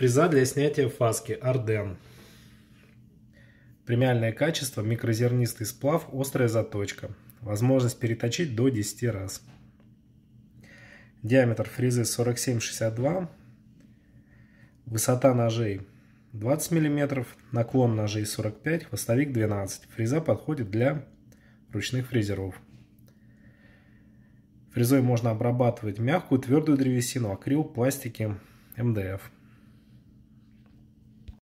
Фреза для снятия фаски Арден. Премиальное качество, микрозернистый сплав, острая заточка. Возможность переточить до 10 раз. Диаметр фрезы 47,62. Высота ножей 20 мм. Наклон ножей 45, хвостовик 12. Фреза подходит для ручных фрезеров. Фрезой можно обрабатывать мягкую, твердую древесину, акрил, пластики, МДФ.